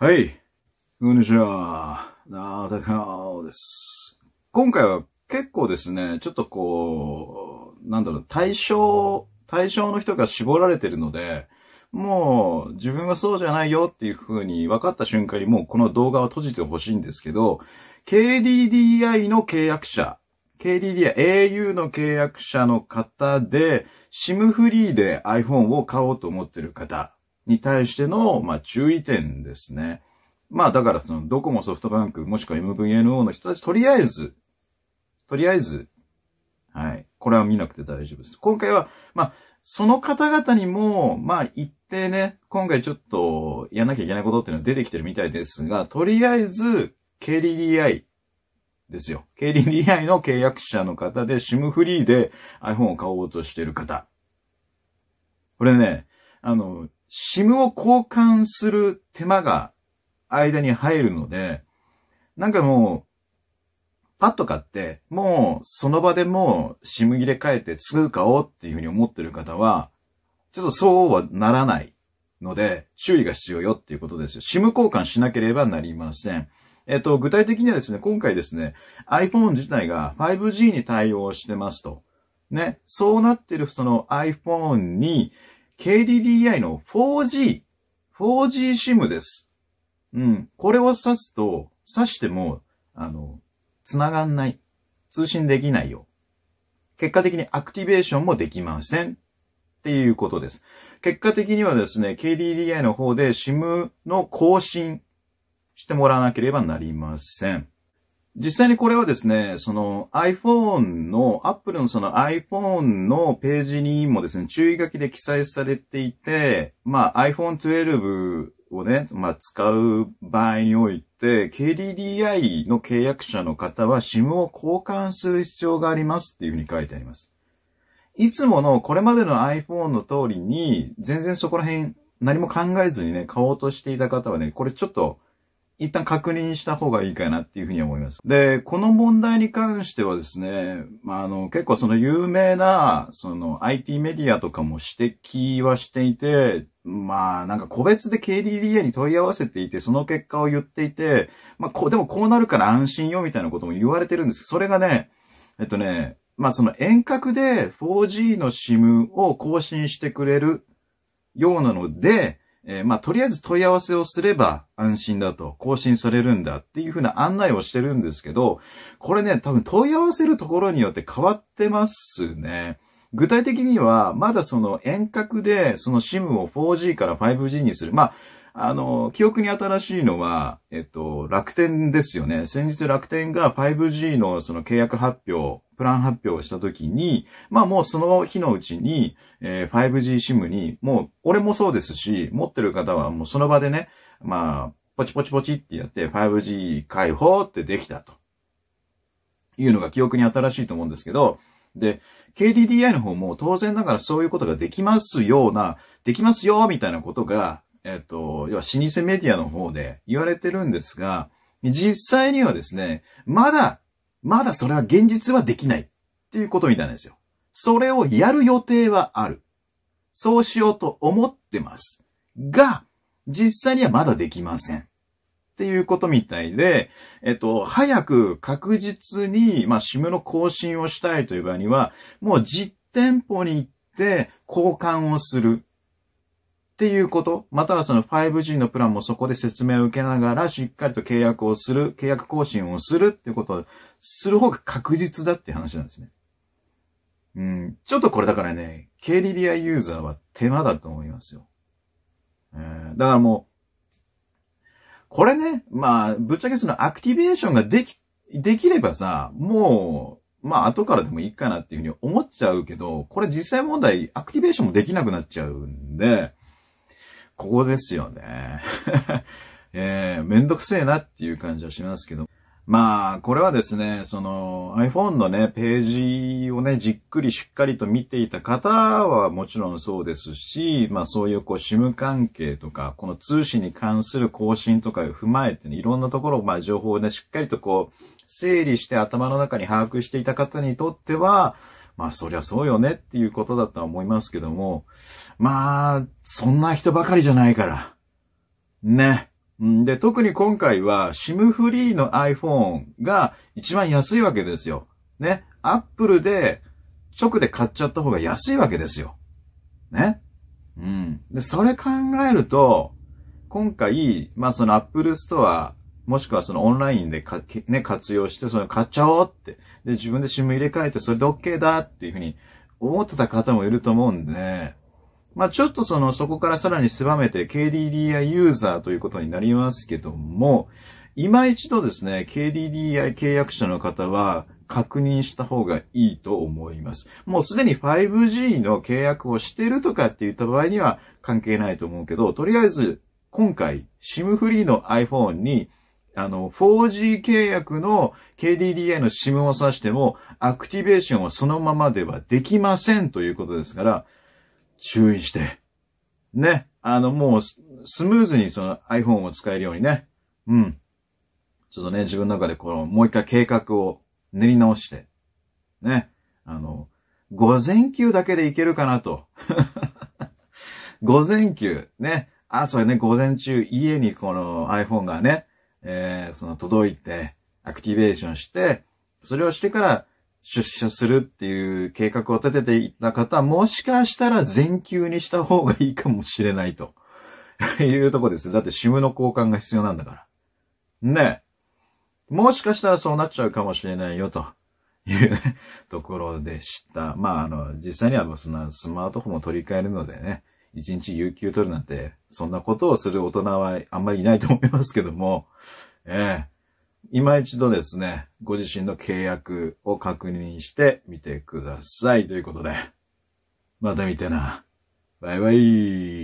はい。こんにちは。なたかおです。今回は結構ですね、ちょっとこう、なんだろう、対象、対象の人が絞られてるので、もう自分はそうじゃないよっていう風に分かった瞬間にもうこの動画は閉じてほしいんですけど、KDDI の契約者、KDDI、au の契約者の方で、SIM フリーで iPhone を買おうと思ってる方に対しての、まあ、注意点ですね。まあ、だからその、ドコモソフトバンク、もしくは MVNO の人たち、とりあえず、とりあえず、はい。これは見なくて大丈夫です。今回は、まあ、その方々にも、まあ、一定ね、今回ちょっと、やんなきゃいけないことっていうのは出てきてるみたいですが、とりあえず、KDDI ですよ。KDDI の契約者の方で、SIM フリーで iPhone を買おうとしてる方。これね、あの、SIM を交換する手間が間に入るので、なんかもう、パッと買って、もうその場でもう SIM 切れ替えて通おをっていうふうに思ってる方は、ちょっとそうはならないので、注意が必要よっていうことですよ。SIM 交換しなければなりません。えっと、具体的にはですね、今回ですね、iPhone 自体が 5G に対応してますと。ね、そうなってるその iPhone に、KDDI の 4G、4G SIM です。うん。これを挿すと、挿しても、あの、繋がんない。通信できないよ。結果的にアクティベーションもできません。っていうことです。結果的にはですね、KDDI の方で SIM の更新してもらわなければなりません。実際にこれはですね、その iPhone の、Apple のその iPhone のページにもですね、注意書きで記載されていて、まあ iPhone 12をね、まあ使う場合において、KDDI の契約者の方は SIM を交換する必要がありますっていうふうに書いてあります。いつものこれまでの iPhone の通りに、全然そこら辺何も考えずにね、買おうとしていた方はね、これちょっと一旦確認した方がいいかなっていうふうに思います。で、この問題に関してはですね、まあ、あの、結構その有名な、その IT メディアとかも指摘はしていて、まあ、なんか個別で KDDA に問い合わせていて、その結果を言っていて、まあ、こ、でもこうなるから安心よみたいなことも言われてるんですそれがね、えっとね、まあ、その遠隔で 4G の SIM を更新してくれるようなので、えー、まあ、とりあえず問い合わせをすれば安心だと、更新されるんだっていうふうな案内をしてるんですけど、これね、多分問い合わせるところによって変わってますね。具体的には、まだその遠隔で、その SIM を 4G から 5G にする。まあ、あの、記憶に新しいのは、えっと、楽天ですよね。先日楽天が 5G のその契約発表プラン発表をした時に、まあもうその日のうちに、えー、5G シムに、もう、俺もそうですし、持ってる方はもうその場でね、まあ、ポチポチポチってやって 5G 開放ってできたと。いうのが記憶に新しいと思うんですけど、で、KDDI の方も当然だからそういうことができますような、できますよみたいなことが、えっ、と、要は老舗メディアの方で言われてるんですが、実際にはですね、まだまだそれは現実はできないっていうことみたいなんですよ。それをやる予定はある。そうしようと思ってます。が、実際にはまだできません。っていうことみたいで、えっと、早く確実に、まあ、SIM の更新をしたいという場合には、もう実店舗に行って交換をするっていうこと、またはその 5G のプランもそこで説明を受けながら、しっかりと契約をする、契約更新をするっていうことをする方が確実だって話なんですね。うん、ちょっとこれだからね、ケリリアユーザーは手間だと思いますよ。えー、だからもう、これね、まあ、ぶっちゃけそのアクティベーションができ、できればさ、もう、まあ後からでもいいかなっていうふうに思っちゃうけど、これ実際問題、アクティベーションもできなくなっちゃうんで、ここですよね。えー、めんどくせえなっていう感じはしますけど。まあ、これはですね、その iPhone のね、ページをね、じっくりしっかりと見ていた方はもちろんそうですし、まあそういうこう SIM 関係とか、この通信に関する更新とかを踏まえて、ね、いろんなところ、まあ情報をね、しっかりとこう、整理して頭の中に把握していた方にとっては、まあそりゃそうよねっていうことだとは思いますけども、まあ、そんな人ばかりじゃないから。ね。で、特に今回は SIM フリーの iPhone が一番安いわけですよ。ね。Apple で直で買っちゃった方が安いわけですよ。ね。うん。で、それ考えると、今回、まあその Apple Store もしくはそのオンラインでか、ね、活用して、それ買っちゃおうって。で、自分で SIM 入れ替えて、それで OK だっていうふうに思ってた方もいると思うんで、ね、まあちょっとその、そこからさらに狭めて KDDI ユーザーということになりますけども、今一度ですね、KDDI 契約者の方は、確認した方がいいと思います。もうすでに 5G の契約をしてるとかって言った場合には関係ないと思うけど、とりあえず今回 SIM フリーの iPhone にあの、4G 契約の KDDI の SIM を挿しても、アクティベーションはそのままではできませんということですから、注意して。ね。あの、もうス、スムーズにその iPhone を使えるようにね。うん。ちょっとね、自分の中でこの、もう一回計画を練り直して。ね。あの、午前休だけでいけるかなと。午前休。ね。朝ね、午前中、家にこの iPhone がね、えー、その届いて、アクティベーションして、それをしてから出社するっていう計画を立てていた方、もしかしたら全休にした方がいいかもしれないと いうとこです。だって SIM の交換が必要なんだから。ねえ。もしかしたらそうなっちゃうかもしれないよと。いうね、ところでした。まあ、あの、実際にはそんなスマートフォンも取り替えるのでね、一日有給取るなんて、そんなことをする大人はあんまりいないと思いますけども、ええ今一度ですね、ご自身の契約を確認してみてください。ということで、また見てな。バイバイ。